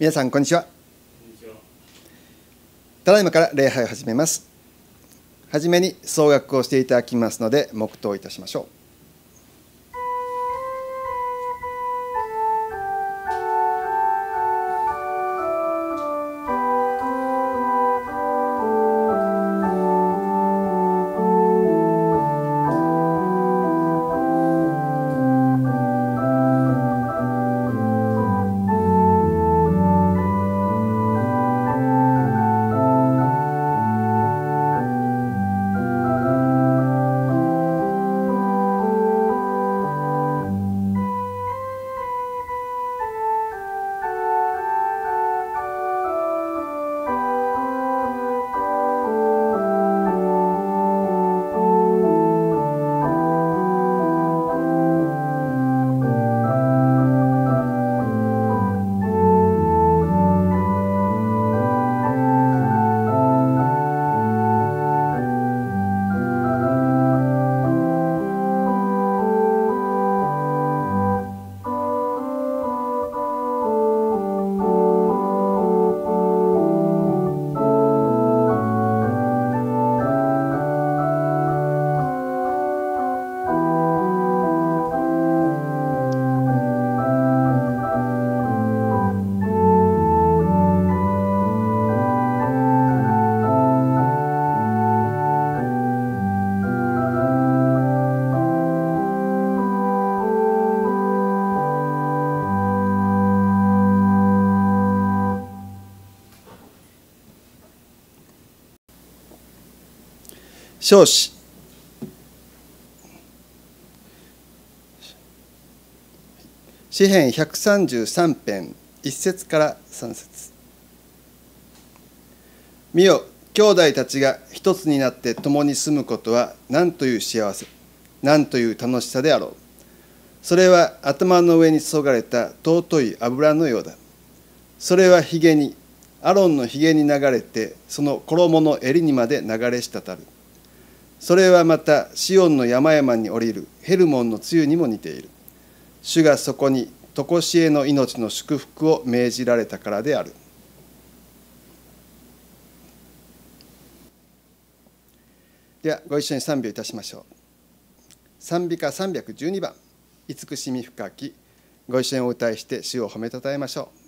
皆さんこんにちはただいまから礼拝を始めますはじめに総額をしていただきますので黙祷いたしましょう彰子詩編133編1節から3節見よ兄弟たちが一つになって共に住むことは何という幸せ何という楽しさであろうそれは頭の上に注がれた尊い油のようだそれはひげにアロンのひげに流れてその衣の襟にまで流れ滴るそれはまたシオンの山々に降りるヘルモンの露にも似ている主がそこに常しえの命の祝福を命じられたからであるではご一緒に賛美をいたしましょう賛美歌312番「慈しみ深き」ご一緒にお歌いして主を褒めたたえましょう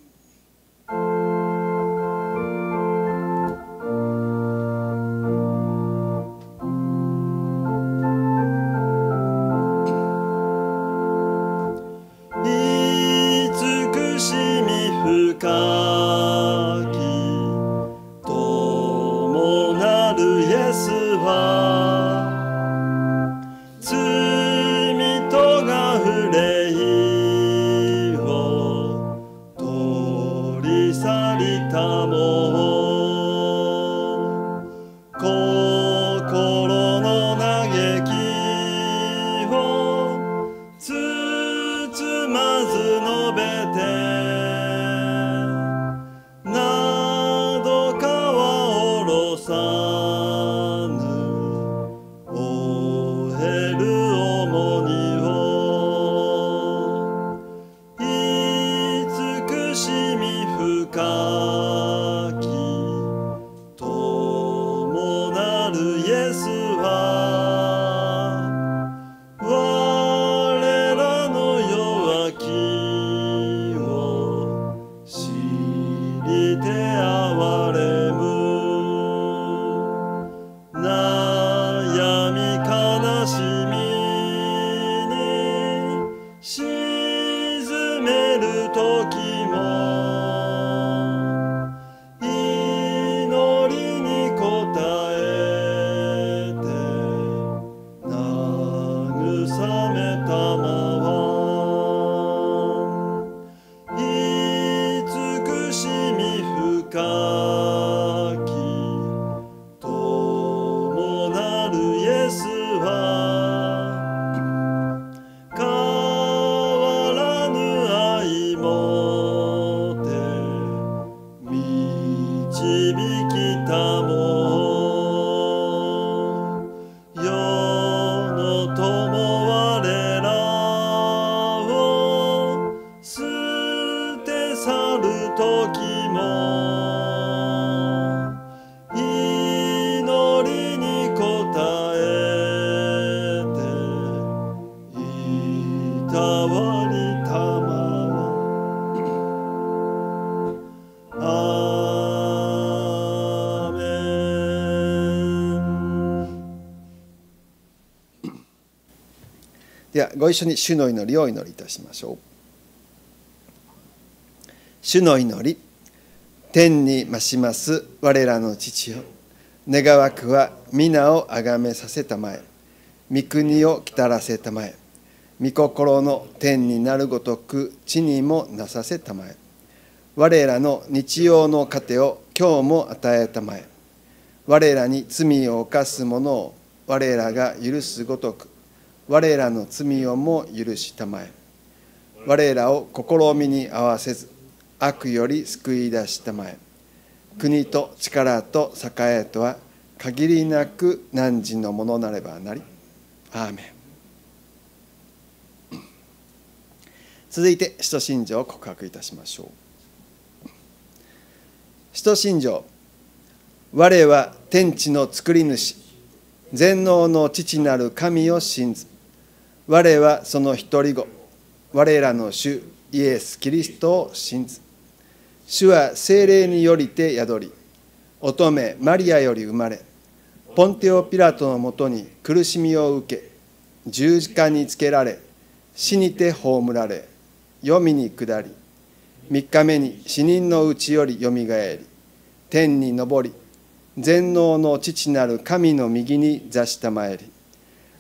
ではご一緒に主の祈りをお祈りいたしましょう主の祈り天に増します我らの父よ願わくは皆をあがめさせたまえ御国をきたらせたまえ御心の天になるごとく地にもなさせたまえ我らの日曜の糧を今日も与えたまえ我らに罪を犯す者を我らが許すごとく我らの罪をも許したまえ我らを試みに合わせず悪より救い出したまえ国と力と栄えとは限りなく汝のものなればなりアーメン続いて使徒信条を告白いたしましょう使徒信条我は天地の作り主全能の父なる神を信ず我はその一人子我らの主イエス・キリストを信ず主は精霊によりて宿り乙女マリアより生まれポンテオ・ピラトのもとに苦しみを受け十字架につけられ死にて葬られ黄泉に下り3日目に死人のうちよりよみがえり天に昇り全能の父なる神の右に座したまえり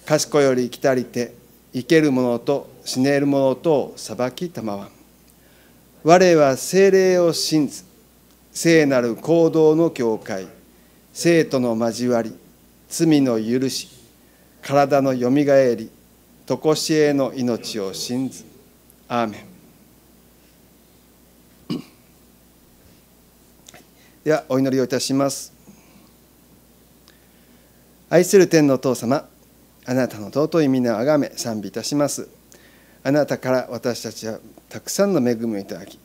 賢より来たりて生ける者と死ねる者とを裁きたまわん。我は精霊を信ず、聖なる行動の境界、生徒の交わり、罪の許し、体のよみがえり、とこしえの命を信ず。アーメンではお祈りをいたします。愛する天の父様、あなたの尊い皆をあがめ賛美いたしますあなたから私たちはたくさんの恵みをいただき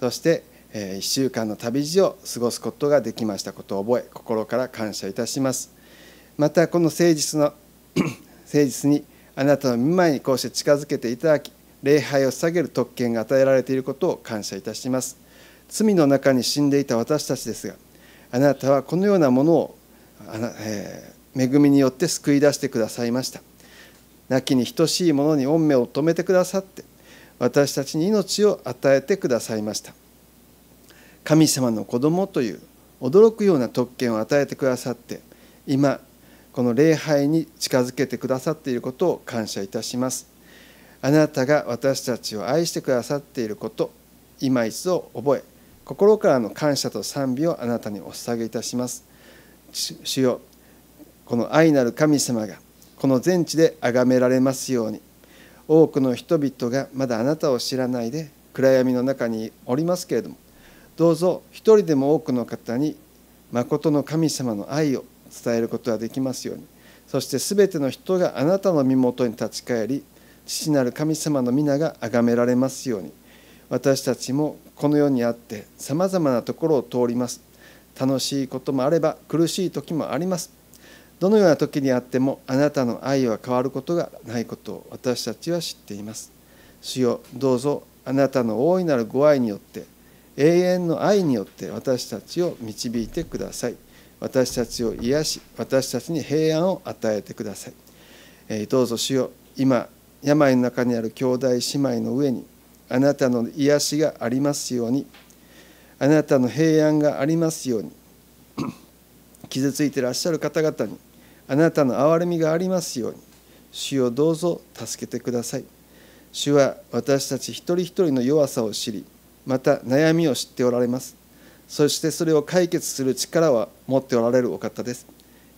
そして1週間の旅路を過ごすことができましたことを覚え心から感謝いたしますまたこの誠実の 誠実にあなたの御前にこうして近づけていただき礼拝を下げる特権が与えられていることを感謝いたします罪の中に死んでいた私たちですがあなたはこのようなものをあな、えー恵みによって救い出してくださいました亡きに等しいものに恩命を止めてくださって私たちに命を与えてくださいました神様の子供という驚くような特権を与えてくださって今この礼拝に近づけてくださっていることを感謝いたしますあなたが私たちを愛してくださっていること今一度覚え心からの感謝と賛美をあなたにお捧げいたします主よこの愛なる神様がこの全地で崇められますように多くの人々がまだあなたを知らないで暗闇の中におりますけれどもどうぞ一人でも多くの方に真の神様の愛を伝えることができますようにそして全ての人があなたの身元に立ち返り父なる神様の皆が崇められますように私たちもこの世にあってさまざまなところを通ります楽しいこともあれば苦しい時もありますどのような時にあってもあなたの愛は変わることがないことを私たちは知っています。主よどうぞあなたの大いなるご愛によって永遠の愛によって私たちを導いてください。私たちを癒し私たちに平安を与えてください。えー、どうぞ主よ今病の中にある兄弟姉妹の上にあなたの癒しがありますようにあなたの平安がありますように傷ついてらっしゃる方々にあなたの憐れみがありますように主をどうぞ助けてください主は私たち一人一人の弱さを知りまた悩みを知っておられますそしてそれを解決する力は持っておられるお方です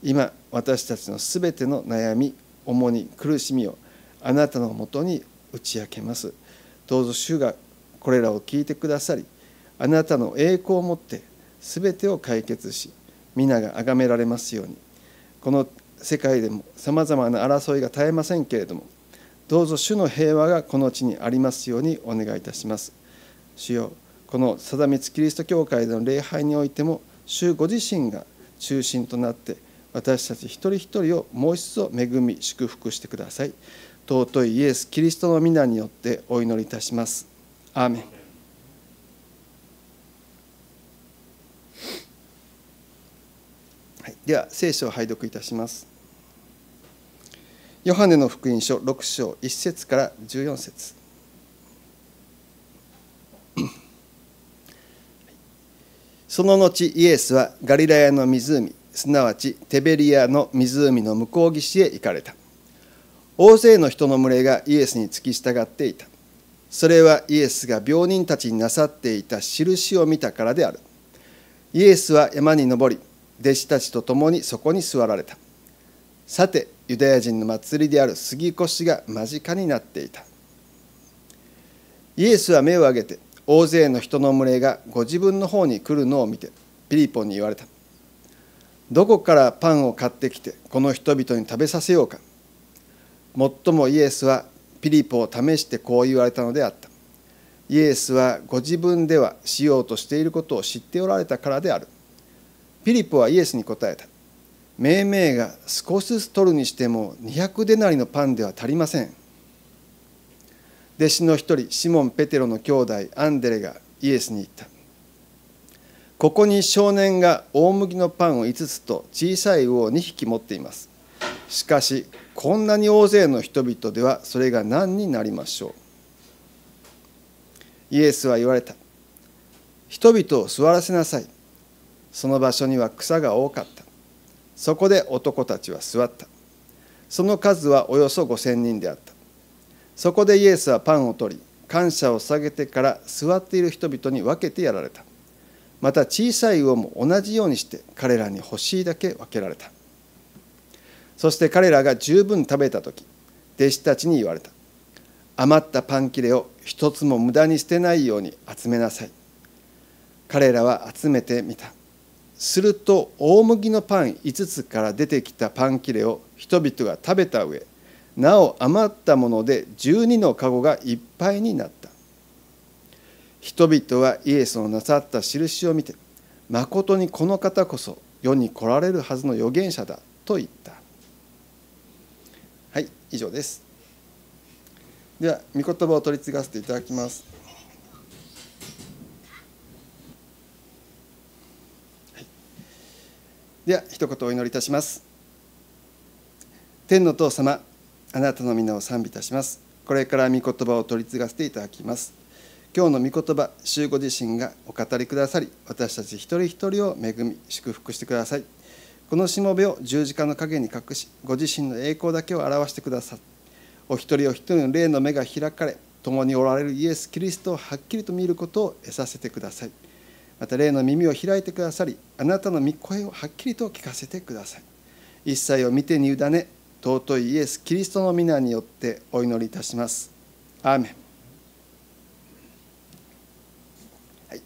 今私たちのすべての悩み主に苦しみをあなたのもとに打ち明けますどうぞ主がこれらを聞いてくださりあなたの栄光をもってすべてを解決し皆が崇められますようにこの世界でもさまざまな争いが絶えませんけれどもどうぞ主の平和がこの地にありますようにお願いいたします主よこの定つキリスト教会での礼拝においても主ご自身が中心となって私たち一人一人をもう一度恵み祝福してください尊いイエス・キリストの皆によってお祈りいたしますアーメンはい、では聖書を拝読いたしますヨハネの福音書6章1節から14節 その後イエスはガリラヤの湖すなわちテベリアの湖の向こう岸へ行かれた大勢の人の群れがイエスに付き従っていたそれはイエスが病人たちになさっていた印を見たからであるイエスは山に登り弟子たちと共にそこに座られたさてユダヤ人の祭りである杉越が間近になっていたイエスは目を上げて大勢の人の群れがご自分の方に来るのを見てピリポに言われたどこからパンを買ってきてこの人々に食べさせようかもっともイエスはピリポを試してこう言われたのであったイエスはご自分ではしようとしていることを知っておられたからである「ピリポはイエスに答えた。命名が少しずつ取るにしても200デナリのパンでは足りません。弟子の一人、シモン・ペテロの兄弟アンデレがイエスに言った。ここに少年が大麦のパンを5つと小さい魚を2匹持っています。しかし、こんなに大勢の人々ではそれが何になりましょう。イエスは言われた。人々を座らせなさい。その場所には草が多かったそこで男たちは座ったその数はおよそ5,000人であったそこでイエスはパンを取り感謝を下げてから座っている人々に分けてやられたまた小さい魚も同じようにして彼らに欲しいだけ分けられたそして彼らが十分食べた時弟子たちに言われた余ったパン切れを一つも無駄に捨てないように集めなさい彼らは集めてみたすると大麦のパン5つから出てきたパン切れを人々が食べた上なお余ったもので12の籠がいっぱいになった人々はイエスのなさった印を見てまことにこの方こそ世に来られるはずの預言者だと言ったはい以上ですでは御言葉を取り継がせていただきますでは一言お祈りいたします天の父様あなたの皆を賛美いたしますこれから御言葉を取り継がせていただきます今日の御言葉主ご自身がお語りくださり私たち一人一人を恵み祝福してくださいこのしもべを十字架の陰に隠しご自身の栄光だけを表してくださいお一人お一人の霊の目が開かれ共におられるイエス・キリストをはっきりと見ることを得させてくださいまた霊の耳を開いてくださりあなたの御声をはっきりと聞かせてください一切を見てに委ね尊いイエス・キリストの皆によってお祈りいたしますアーメン、はい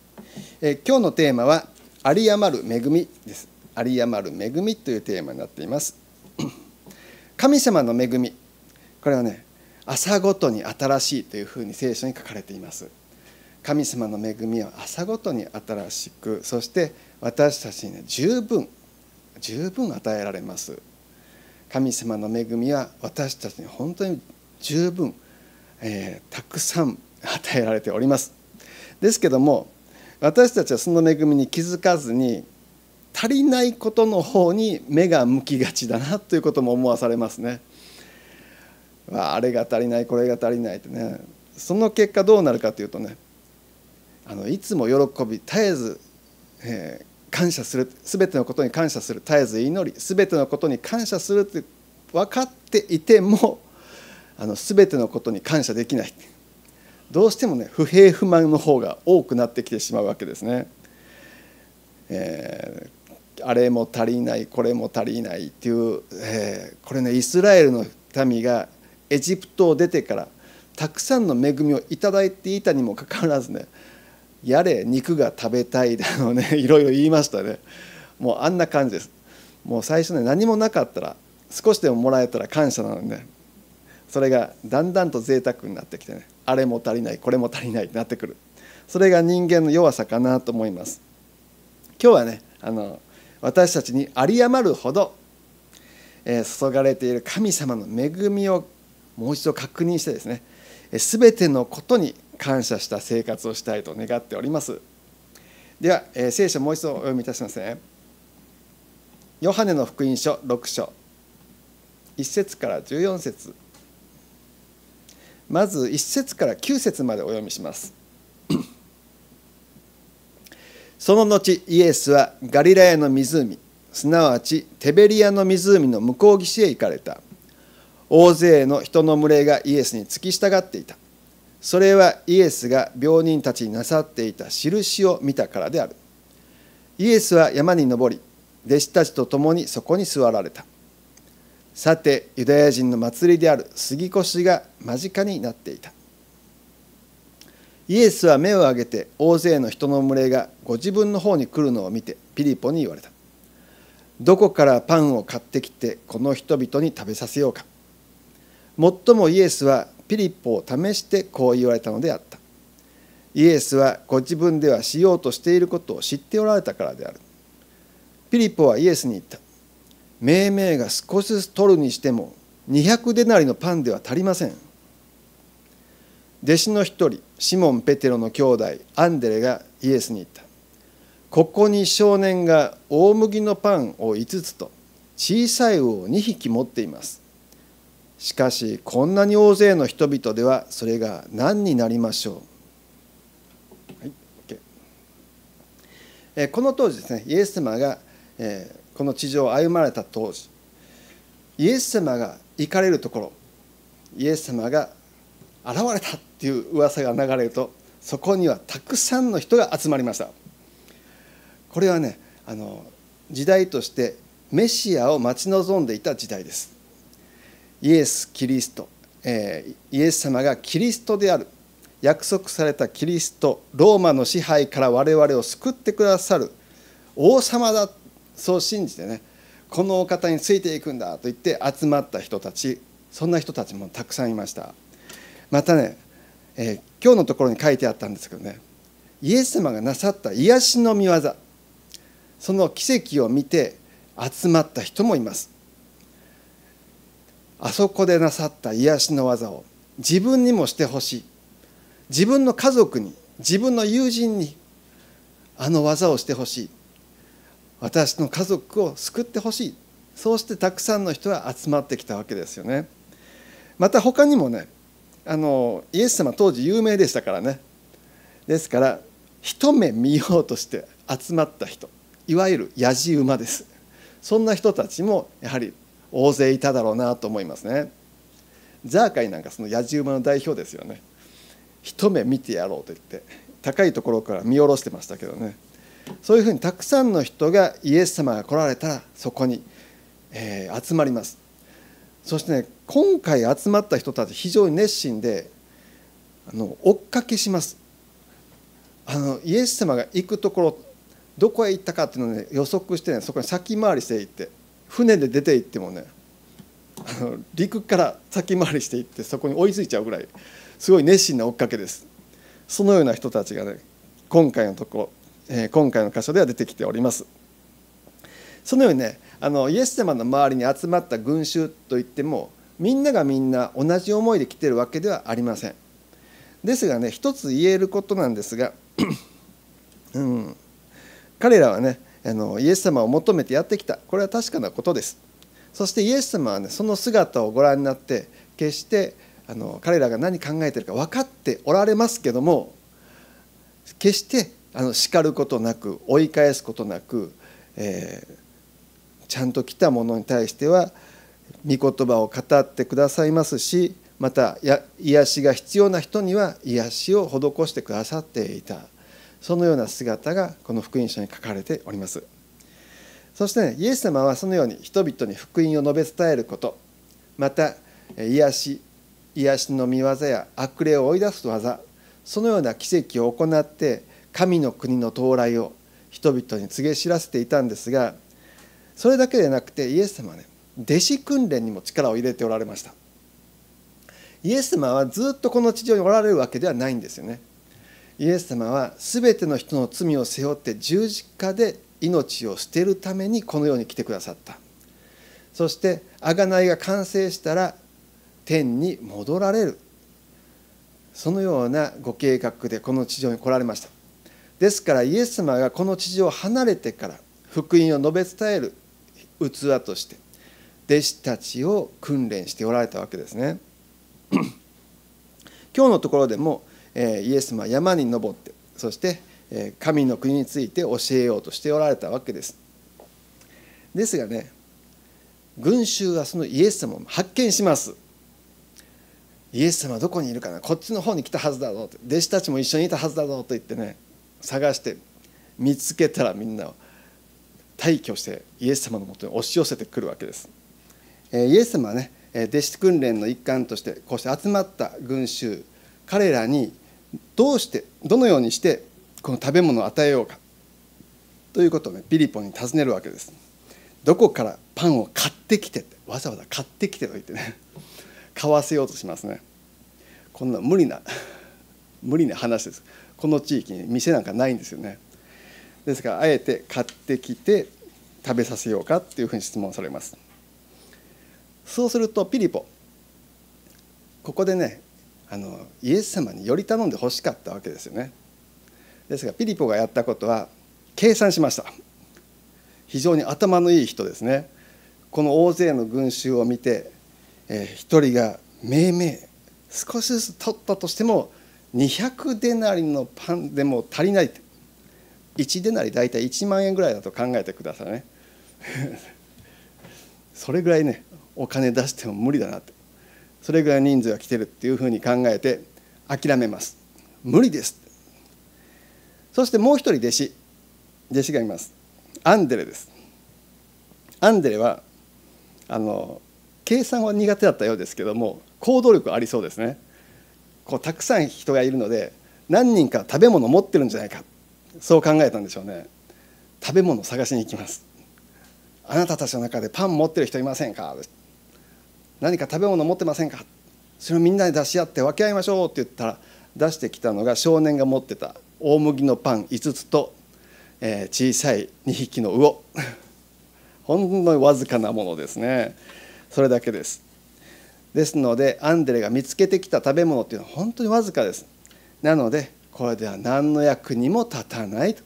え今日のテーマは「有り余る恵み」です有り余る恵みというテーマになっています 神様の恵みこれはね朝ごとに新しいというふうに聖書に書かれています神様の恵みは朝ごとに新しくそして私たちに十分十分与えられます神様の恵みは私たちに本当に十分、えー、たくさん与えられておりますですけども私たちはその恵みに気づかずに足りないことの方に目が向きがちだなということも思わされますね。あれが足りないこれが足りないってねその結果どうなるかというとねあのいつも喜び絶えず、えー、感謝する全てのことに感謝する絶えず祈り全てのことに感謝するって分かっていてもあの全てのことに感謝できないどうしてもね不平不満の方が多くなってきてしまうわけですね。えー、あれも足りないこれも足りないっていう、えー、これねイスラエルの民がエジプトを出てからたくさんの恵みを頂いていたにもかかわらずねやれ肉が食べたいだのね いろいろ言いましたねもうあんな感じですもう最初ね何もなかったら少しでももらえたら感謝なのにねそれがだんだんと贅沢になってきてねあれも足りないこれも足りないってなってくるそれが人間の弱さかなと思います今日はねあの私たちに有り余るほど、えー、注がれている神様の恵みをもう一度確認してですね全てのことに感謝した生活をしたいと願っておりますでは、えー、聖書もう一度お読みいたしますねヨハネの福音書6章1節から14節まず1節から9節までお読みします その後イエスはガリラヤの湖すなわちテベリアの湖の向こう岸へ行かれた大勢の人の群れがイエスに突き従っていたそれはイエスが病人たちになさっていた印を見たからであるイエスは山に登り弟子たちと共にそこに座られたさてユダヤ人の祭りである杉越が間近になっていたイエスは目を上げて大勢の人の群れがご自分の方に来るのを見てピリポに言われたどこからパンを買ってきてこの人々に食べさせようかもっともイエスはピリポを試してこう言われたのであったイエスはご自分ではしようとしていることを知っておられたからであるピリポはイエスに言った命名が少しずつ取るにしても200デナリのパンでは足りません弟子の一人シモン・ペテロの兄弟アンデレがイエスに言ったここに少年が大麦のパンを5つと小さい魚を2匹持っていますしかしこんなに大勢の人々ではそれが何になりましょう、はい OK、この当時ですねイエス様がこの地上を歩まれた当時イエス様が行かれるところイエス様が現れたっていう噂が流れるとそこにはたくさんの人が集まりましたこれはねあの時代としてメシアを待ち望んでいた時代ですイエス・キリスト、えイエス様がキリストである約束されたキリストローマの支配から我々を救ってくださる王様だそう信じてねこのお方についていくんだと言って集まった人たちそんな人たちもたくさんいましたまたね、えー、今日のところに書いてあったんですけどねイエス様がなさった癒しの御業その奇跡を見て集まった人もいますあそこでなさった癒しの技を自分にもしてほしい自分の家族に自分の友人にあの技をしてほしい私の家族を救ってほしいそうしてたくさんの人が集まってきたわけですよねまた他にもねあのイエス様当時有名でしたからねですから一目見ようとして集まった人いわゆるやじ馬ですそんな人たちもやはり大勢いただろうなと思いますねザーカイなんかそのやじ馬の代表ですよね一目見てやろうと言って高いところから見下ろしてましたけどねそういうふうにたくさんの人がイエス様が来られたらそこに、えー、集まりますそしてね今回集まった人たち非常に熱心であの追っかけしますあのイエス様が行くところどこへ行ったかっていうのを、ね、予測して、ね、そこに先回りしていって船で出て行ってもねあの陸から先回りしていってそこに追いついちゃうぐらいすごい熱心な追っかけですそのような人たちがね今回のとこ、え今回の箇所では出てきておりますそのようにねあのイエス様の周りに集まった群衆といってもみんながみんな同じ思いで来てるわけではありませんですがね一つ言えることなんですが、うん、彼らはねあのイエス様を求めてやってきたこれは確かなことですそしてイエス様はねその姿をご覧になって決してあの彼らが何考えてるか分かっておられますけども決してあの叱ることなく追い返すことなく、えー、ちゃんと来たものに対しては御言葉を語ってくださいますしまたや癒しが必要な人には癒しを施してくださっていたそのような姿がこの福音書に書かれておりますそして、ね、イエス様はそのように人々に福音を述べ伝えることまた癒し癒しの見業や悪霊を追い出す技そのような奇跡を行って神の国の到来を人々に告げ知らせていたんですがそれだけでなくてイエス様はね弟子訓練にも力を入れておられましたイエス様はずっとこの地上におられるわけではないんですよねイエス様は全ての人の罪を背負って十字架で命を捨てるためにこの世に来てくださったそして贖いが完成したら天に戻られるそのようなご計画でこの地上に来られましたですからイエス様がこの地上を離れてから福音を述べ伝える器として弟子たちを訓練しておられたわけですね 今日のところでも「イエスは山に登ってそして神の国について教えようとしておられたわけです。ですがね群衆はそのイエス様を発見します。イエス様はどこにいるかなこっちの方に来たはずだぞと弟子たちも一緒にいたはずだぞと言ってね探して見つけたらみんな退去してイエス様のもとに押し寄せてくるわけです。イエス様はね弟子訓練の一環としてこうして集まった群衆彼らにどうしてどのようにしてこの食べ物を与えようかということをねピリポに尋ねるわけですどこからパンを買ってきてってわざわざ買ってきてと言ってね買わせようとしますねこんな無理な 無理な話ですこの地域に店なんかないんですよねですからあえて買ってきて食べさせようかっていうふうに質問されますそうするとピリポここでねあのイエス様により頼んでほしかったわけですよねですがピリポがやったことは計算しました非常に頭のいい人ですねこの大勢の群衆を見て、えー、1人が命名少しずつ取ったとしても200デナリのパンでも足りない1デナリ大体1万円ぐらいだと考えてくださいね それぐらいねお金出しても無理だなってそれぐらい人数が来てるっていうふうに考えて諦めます無理ですそしてもう一人弟子弟子がいますアンデレですアンデレはあの計算は苦手だったようですけども行動力ありそうですねこうたくさん人がいるので何人か食べ物持ってるんじゃないかそう考えたんでしょうね食べ物探しに行きますあなたたちの中でパン持ってる人いませんか何か食べ物持ってませんかそれをみんなで出し合って分け合いましょうって言ったら出してきたのが少年が持ってた大麦のパン5つと、えー、小さい2匹の魚 ほんのわずかなものですねそれだけですですのでアンデレが見つけてきた食べ物っていうのは本当にわずかですなのでこれでは何の役にも立たないと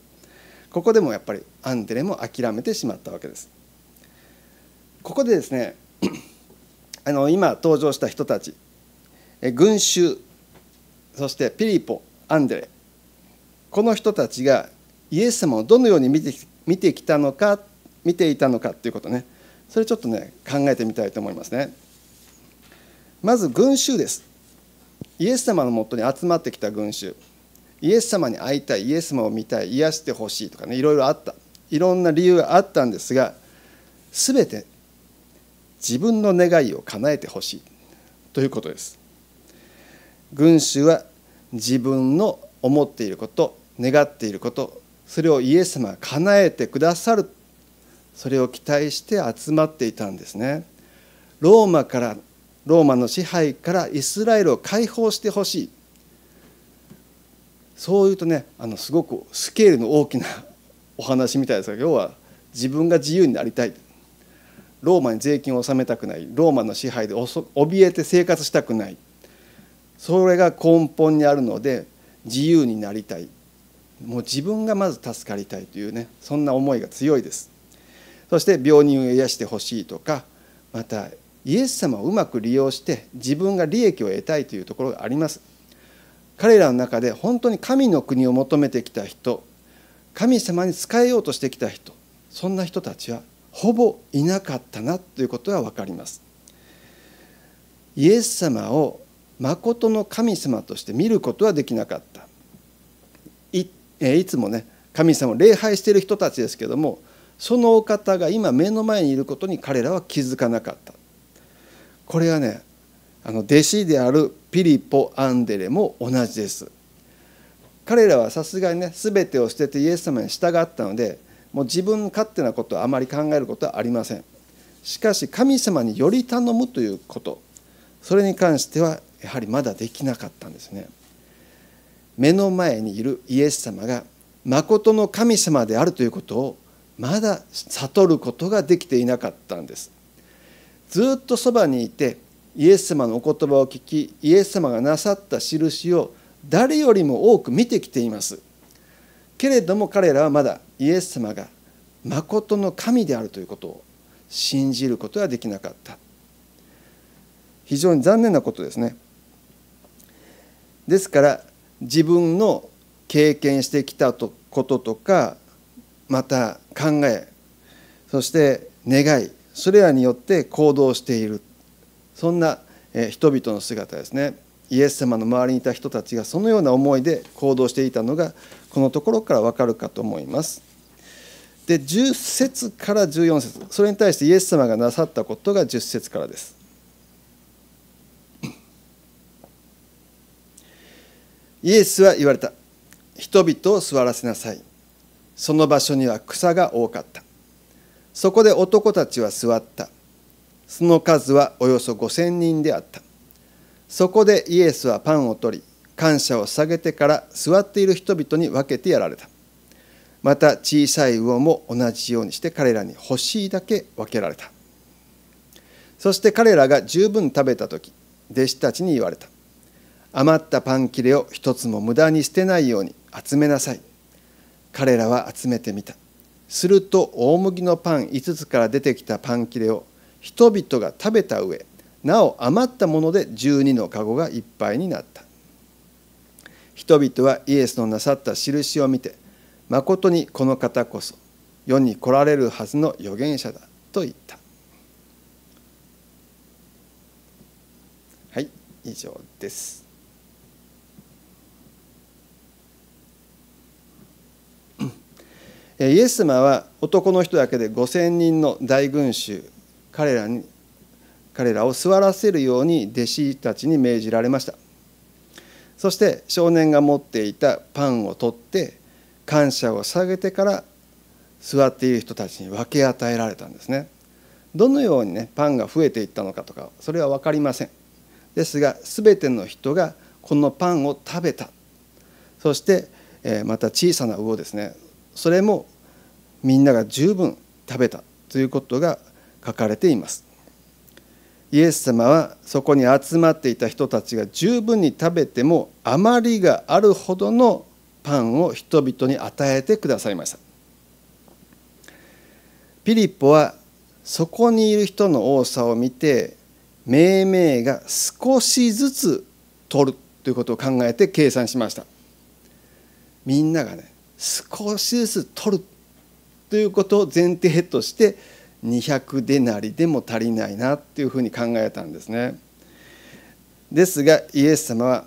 ここでもやっぱりアンデレも諦めてしまったわけですここでですねあの今登場した人たち群衆そしてピリポアンデレこの人たちがイエス様をどのように見て見てきたのか見ていたのかっていうことねそれちょっとね考えてみたいと思いますねまず群衆ですイエス様のもとに集まってきた群衆イエス様に会いたいイエス様を見たい癒してほしいとかねいろいろあったいろんな理由があったんですが全て自分の願いを叶えてほしいということです群衆は自分の思っていること願っていることそれをイエス様が叶えてくださるそれを期待して集まっていたんですねローマからローマの支配からイスラエルを解放してほしいそういうとねあのすごくスケールの大きなお話みたいですが要は自分が自由になりたいローマに税金を納めたくないローマの支配で怯えて生活したくないそれが根本にあるので自由になりたいもう自分がまず助かりたいというねそんな思いが強いですそして病人を癒してほしいとかまたイエス様をうまく利用して自分が利益を得たいというところがあります彼らの中で本当に神の国を求めてきた人神様に仕えようとしてきた人そんな人たちはほぼいなかったなということは分かりますイエス様をとの神様として見ることはできなかったいいつもね神様を礼拝している人たちですけどもそのお方が今目の前にいることに彼らは気づかなかったこれはねあの弟子であるピリポ・アンデレも同じです彼らはさすがにね全てを捨ててイエス様に従ったのでもう自分勝手なことはあまり考えることはありませんしかし神様により頼むということそれに関してはやはりまだできなかったんですね目の前にいるイエス様が誠の神様であるということをまだ悟ることができていなかったんですずっとそばにいてイエス様のお言葉を聞きイエス様がなさった印を誰よりも多く見てきていますけれども彼らはまだイエス様がまことの神であるということを信じることはできなかった非常に残念なことですねですから自分の経験してきたこととかまた考えそして願いそれらによって行動しているそんな人々の姿ですね。イエス様の周りにいた人たちがそのような思いで行動していたのがこのところからわかるかと思います。で10節から14節それに対してイエス様がなさったことが10節からです。イエスは言われた人々を座らせなさいその場所には草が多かったそこで男たちは座ったその数はおよそ5,000人であったそこでイエスはパンを取り感謝を下げてから座っている人々に分けてやられたまた小さい魚も同じようにして彼らに欲しいだけ分けられたそして彼らが十分食べた時弟子たちに言われた余ったパン切れを一つも無駄に捨てないように集めなさい彼らは集めてみたすると大麦のパン5つから出てきたパン切れを人々が食べた上なお余ったもので12の籠がいっぱいになった人々はイエスのなさった印を見てまことにこの方こそ世に来られるはずの預言者だと言ったはい以上ですイエス様は男の人だけで5,000人の大群衆彼らに彼らを座らせるように弟子たちに命じられましたそして少年が持っていたパンを取って感謝を下げてから座っている人たちに分け与えられたんですねどのようにねパンが増えていったのかとかそれは分かりませんですが全ての人がこのパンを食べたそしてえまた小さな魚ですねそれもみんなが十分食べたということが書かれていますイエス様はそこに集まっていた人たちが十分に食べても余りがあるほどのパンを人々に与えてくださいましたピリポはそこにいる人の多さを見て命名が少しずつ取るということを考えて計算しましたみんながね少しずつ取るということを前提として200でなりでも足りないなっていうふうに考えたんですね。ですがイエス様は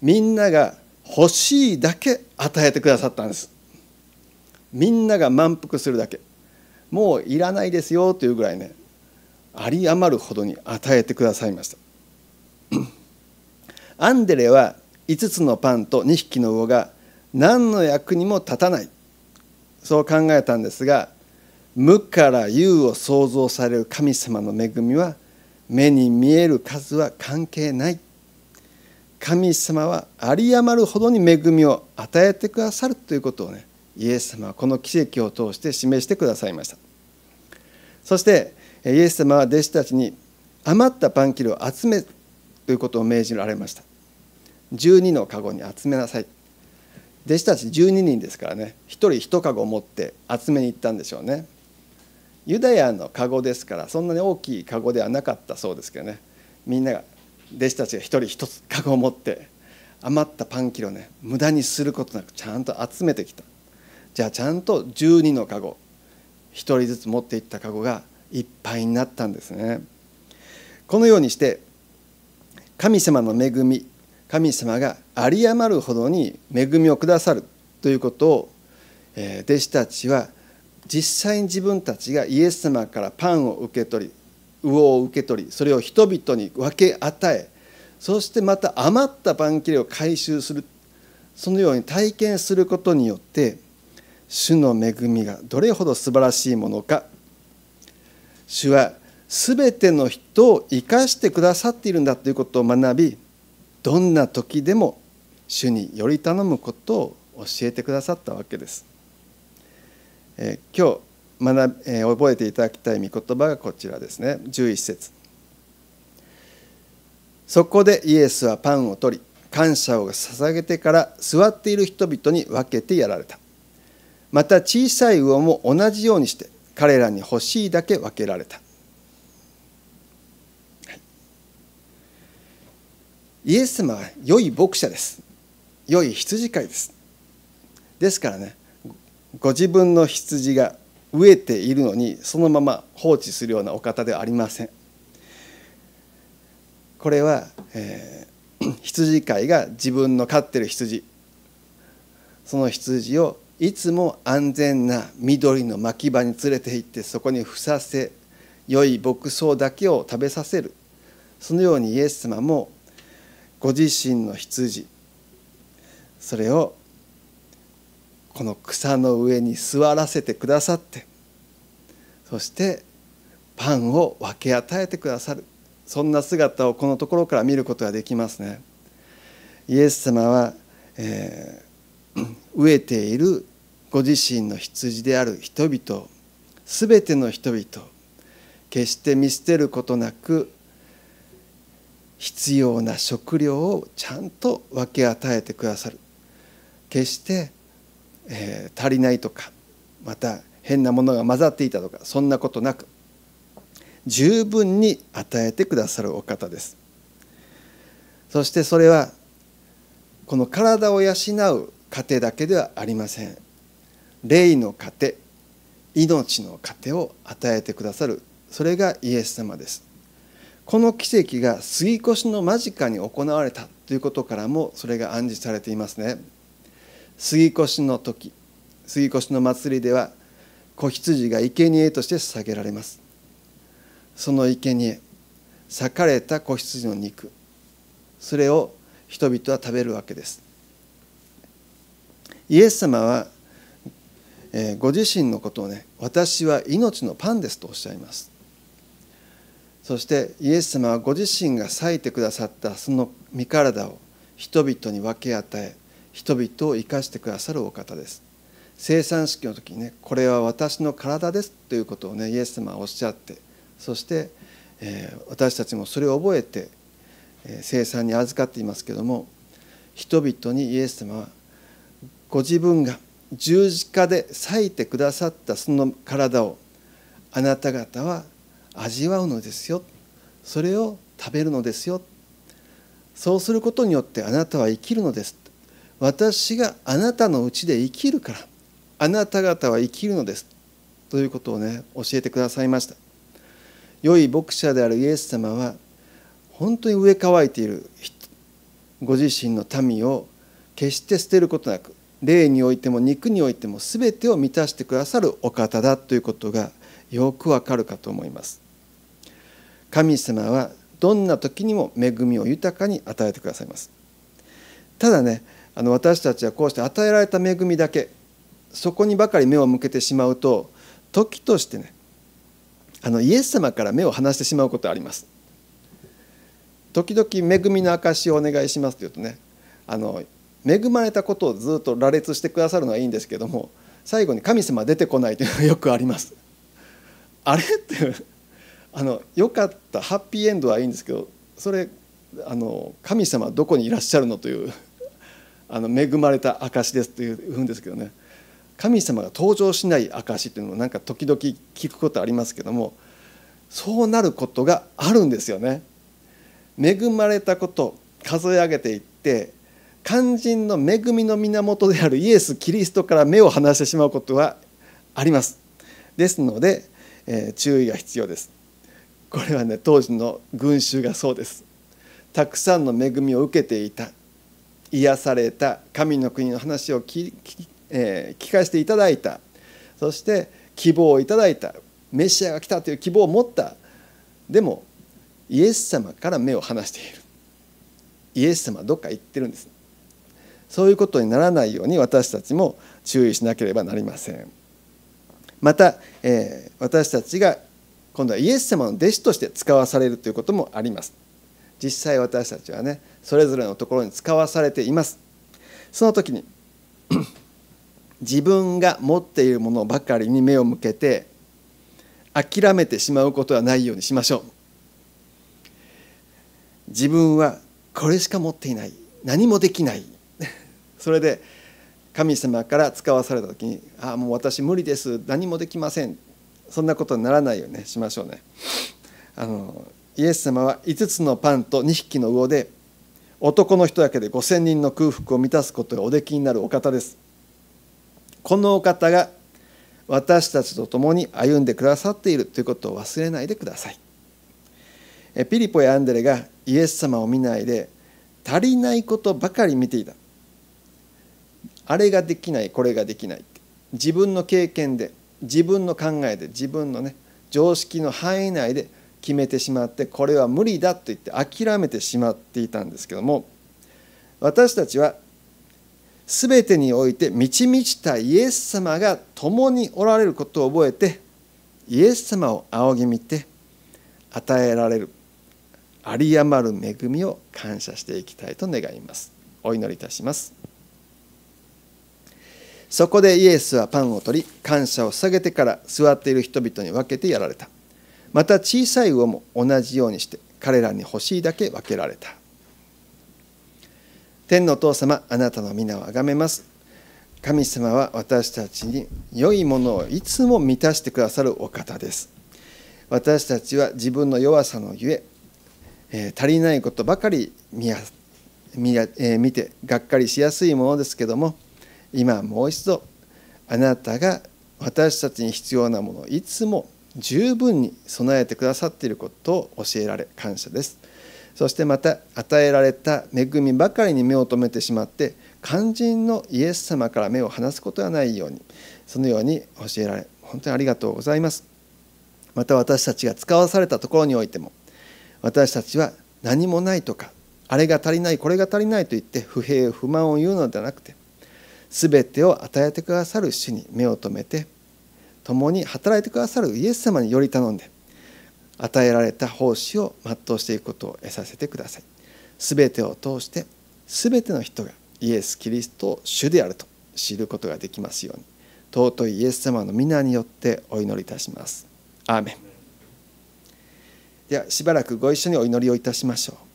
みんなが欲しいだけ与えてくださったんです。みんなが満腹するだけもういらないですよというぐらいね有り余るほどに与えてくださいました。アンデレは5つのパンと2匹の魚が何の役にも立たないそう考えたんですが無から有を創造される神様の恵みは目に見える数は関係ない神様は有り余るほどに恵みを与えてくださるということをねイエス様はこの奇跡を通して示してくださいましたそしてイエス様は弟子たちに余ったパン切りを集めということを命じられました12の籠に集めなさい弟子たち12人ですからね1人1籠持って集めに行ったんでしょうねユダヤの籠ですからそんなに大きい籠ではなかったそうですけどねみんなが弟子たちが一人一つ籠を持って余ったパンキロね無駄にすることなくちゃんと集めてきたじゃあちゃんと12の籠1人ずつ持っていった籠がいっぱいになったんですねこのようにして神様の恵み神様が有り余るほどに恵みをくださるということを弟子たちは実際に自分たちがイエス様からパンを受け取り魚を受け取りそれを人々に分け与えそしてまた余ったパン切れを回収するそのように体験することによって主の恵みがどれほど素晴らしいものか主は全ての人を生かしてくださっているんだということを学びどんな時でも主により頼むことを教えてくださったわけです。えー、今日学、えー、覚えていただきたい御言葉がこちらですね11節そこでイエスはパンを取り感謝を捧げてから座っている人々に分けてやられたまた小さい魚も同じようにして彼らに欲しいだけ分けられた、はい、イエス様は良い牧者です良い羊飼いですですからねご自分の羊が飢えているのにそのまま放置するようなお方ではありませんこれは、えー、羊飼いが自分の飼ってる羊その羊をいつも安全な緑の牧場に連れて行ってそこにふさせ良い牧草だけを食べさせるそのようにイエス様もご自身の羊それをこの草の上に座らせてくださってそしてパンを分け与えてくださるそんな姿をこのところから見ることができますね。イエス様は、えー、飢えているご自身の羊である人々すべての人々決して見捨てることなく必要な食料をちゃんと分け与えてくださる決してえー、足りないとかまた変なものが混ざっていたとかそんなことなく十分に与えてくださるお方ですそしてそれはこの体を養う糧だけではありません霊の糧命の糧を与えてくださるそれがイエス様ですこの奇跡が杉越の間近に行われたということからもそれが暗示されていますね杉越の時杉越の祭りでは子羊が生贄として捧げられますその生贄裂かれた子羊の肉それを人々は食べるわけですイエス様は、えご自身のことをね私は命のパンですとおっしゃいますそしてイエス様はご自身が裂いてくださったその身体を人々に分け与え人々を生かしてくださるお方です生産式の時にねこれは私の体ですということをねイエス様はおっしゃってそして、えー、私たちもそれを覚えて、えー、生産に預かっていますけども人々にイエス様はご自分が十字架で裂いてくださったその体をあなた方は味わうのですよそれを食べるのですよそうすることによってあなたは生きるのです私があなたのうちで生きるからあなた方は生きるのですということをね教えてくださいました良い牧者であるイエス様は本当に植え替えているご自身の民を決して捨てることなく霊においても肉においても全てを満たしてくださるお方だということがよくわかるかと思います神様はどんな時にも恵みを豊かに与えてくださいますただねあの私たちはこうして与えられた恵みだけそこにばかり目を向けてしまうと時としてねあのイエス様から目を離してしまうことあります。時々「恵みの証をお願いします」というとねあの恵まれたことをずっと羅列してくださるのはいいんですけども最後に「神様出てこない」というのがよくあります。あれっていうあのよかったハッピーエンドはいいんですけどそれあの神様どこにいらっしゃるのという。あの恵まれた証ですというふうんですけどね神様が登場しない証っていうのもなんか時々聞くことありますけどもそうなることがあるんですよね。恵まれたこと数え上げていって肝心の恵みの源であるイエス・キリストから目を離してしまうことはあります。ですので、えー、注意が必要です。これはね当時の群衆がそうです。たくさんの恵みを受けていた癒された神の国の話を聞,、えー、聞かせていただいたそして希望をいただいたメシアが来たという希望を持ったでもイエス様から目を離しているイエス様はどっか行ってるんですそういうことにならないように私たちも注意しなければなりませんまた、えー、私たちが今度はイエス様の弟子として使わされるということもあります実際私たちはねそれぞれのところに使わされていますその時に 自分が持っているものばかりに目を向けて諦めてしまうことはないようにしましょう自分はこれしか持っていない何もできない それで神様から使わされた時に「ああもう私無理です何もできません」そんなことにならないように、ね、しましょうね。あのイエス様は5つのパンと2匹の魚で男の人だけで5,000人の空腹を満たすことがおできになるお方です。このお方が私たちと共に歩んでくださっているということを忘れないでください。ピリポやアンデレがイエス様を見ないで足りないことばかり見ていた。あれができないこれができない自分の経験で自分の考えで自分のね常識の範囲内で決めてしまってこれは無理だと言って諦めてしまっていたんですけども私たちは全てにおいて満ち満ちたイエス様が共におられることを覚えてイエス様を仰ぎ見て与えられる有り余る恵みを感謝していきたいと願いますお祈りいたしますそこでイエスはパンを取り感謝を下げてから座っている人々に分けてやられたまた小さい魚も同じようにして彼らに欲しいだけ分けられた天のお父様あなたの皆をあがめます神様は私たちに良いものをいつも満たしてくださるお方です私たちは自分の弱さのゆええー、足りないことばかり見や見や、えー、見てがっかりしやすいものですけども今もう一度あなたが私たちに必要なものをいつも十分に備えてくださっていることを教えられ感謝ですそしてまた与えられた恵みばかりに目を留めてしまって肝心のイエス様から目を離すことはないようにそのように教えられ本当にありがとうございますまた私たちが使わされたところにおいても私たちは何もないとかあれが足りないこれが足りないと言って不平不満を言うのではなくて全てを与えてくださる主に目を留めて共に働いてくださるイエス様により頼んで与えられた奉仕を全うしていくことを得させてください。すべてを通してすべての人がイエス・キリストを主であると知ることができますように尊いイエス様の皆によってお祈りいたします。アーメンではしばらくご一緒にお祈りをいたしましょう。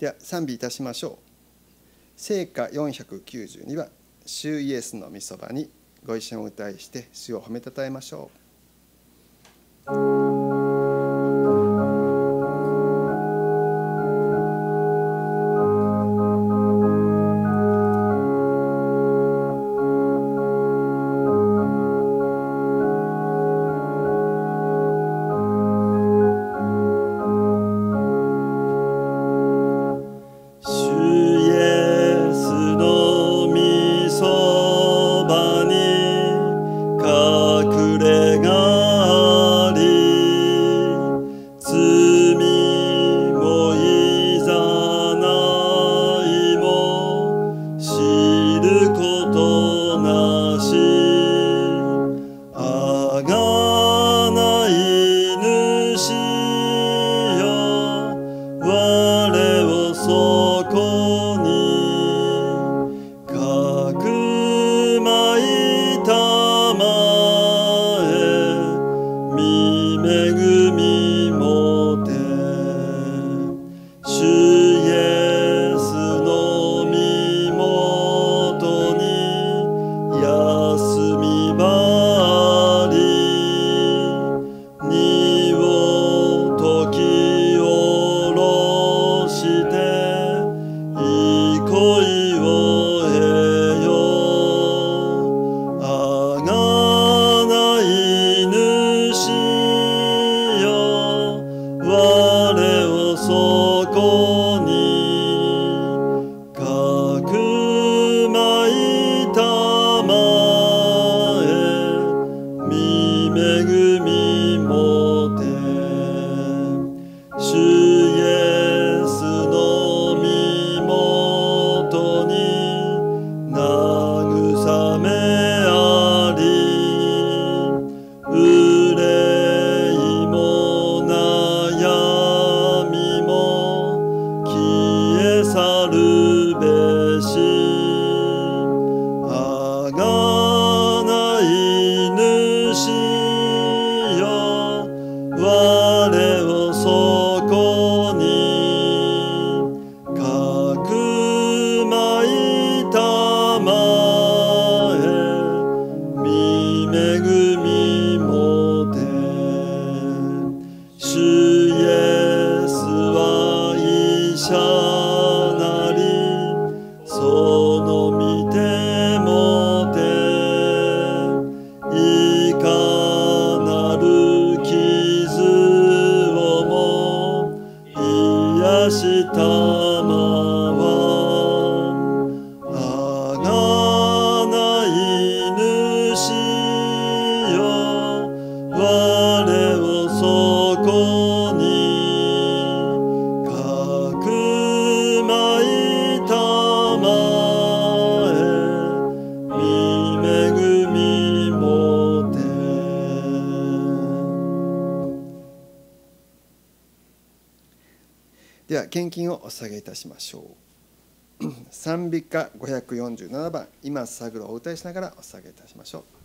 では賛美いたしましょう聖歌492は「主イエスの御そばに」ご一緒にお歌いして主を褒めたたえましょう金をお下げいたしましょう 賛美歌547番「今探ぐ」をお歌いしながらお下げいたしましょう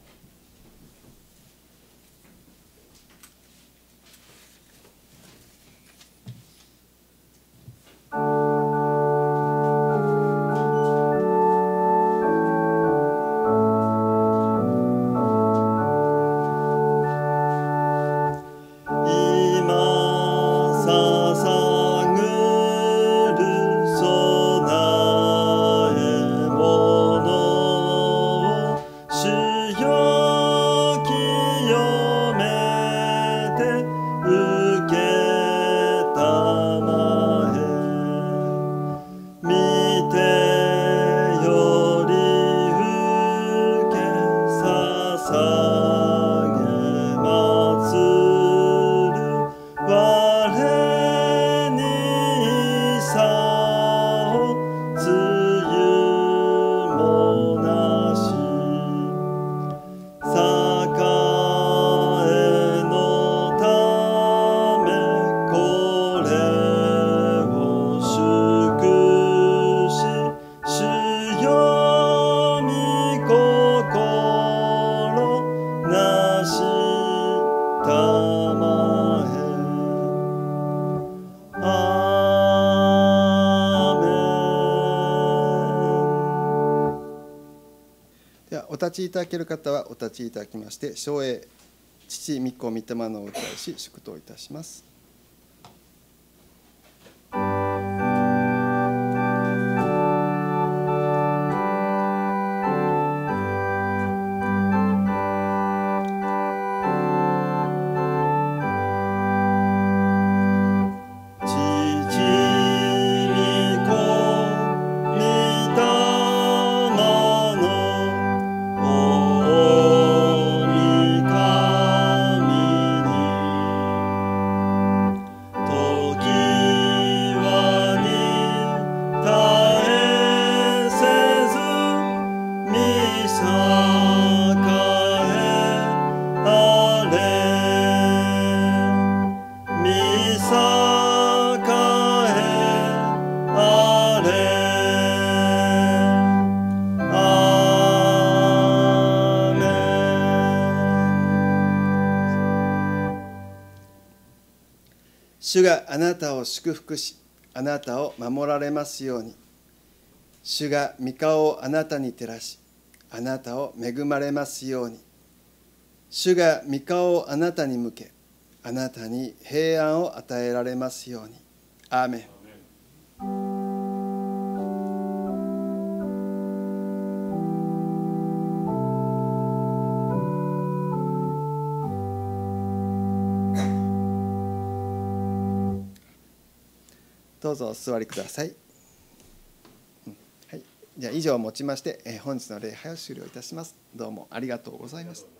ちいただける方はお立ちいただきまして、省エ父、御子、御霊のお歌いし、祝祷いたします。主があなたを祝福しあなたを守られますように主が御顔をあなたに照らしあなたを恵まれますように主が御顔をあなたに向けあなたに平安を与えられますようにアーメンどうぞお座りください、はい、じゃあ以上をもちまして、え本日の礼拝を終了いたしますどうもありがとうございました